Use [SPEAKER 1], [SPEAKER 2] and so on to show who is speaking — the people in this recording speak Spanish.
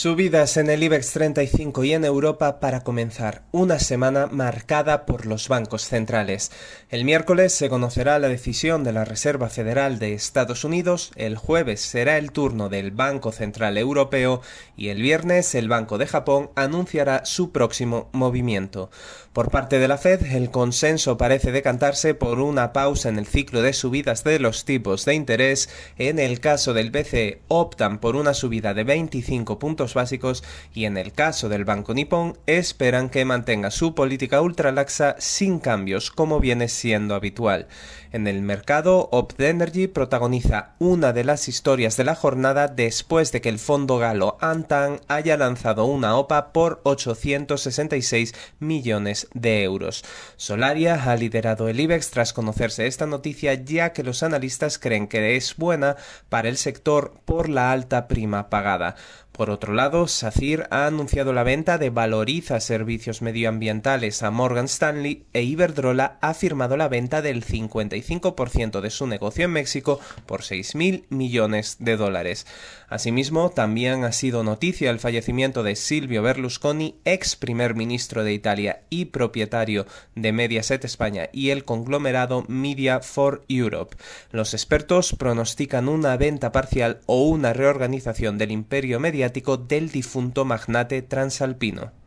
[SPEAKER 1] Subidas en el
[SPEAKER 2] IBEX 35 y en Europa para comenzar una semana marcada por los bancos centrales. El miércoles se conocerá la decisión de la Reserva Federal de Estados Unidos, el jueves será el turno del Banco Central Europeo y el viernes el Banco de Japón anunciará su próximo movimiento. Por parte de la Fed, el consenso parece decantarse por una pausa en el ciclo de subidas de los tipos de interés. En el caso del BCE, optan por una subida de 25 puntos básicos y en el caso del Banco Nipón esperan que mantenga su política ultralaxa sin cambios como viene siendo habitual. En el mercado, Opt Energy protagoniza una de las historias de la jornada después de que el fondo galo Antan haya lanzado una OPA por 866 millones de euros. Solaria ha liderado el IBEX tras conocerse esta noticia ya que los analistas creen que es buena para el sector por la alta prima pagada. Por otro lado, SACIR ha anunciado la venta de Valoriza Servicios Medioambientales a Morgan Stanley e Iberdrola ha firmado la venta del 55% de su negocio en México por 6.000 millones de dólares. Asimismo, también ha sido noticia el fallecimiento de Silvio Berlusconi, ex primer ministro de Italia y propietario de Mediaset España y el conglomerado Media for Europe. Los expertos pronostican una venta parcial o una reorganización del imperio mediático del difunto magnate
[SPEAKER 1] transalpino.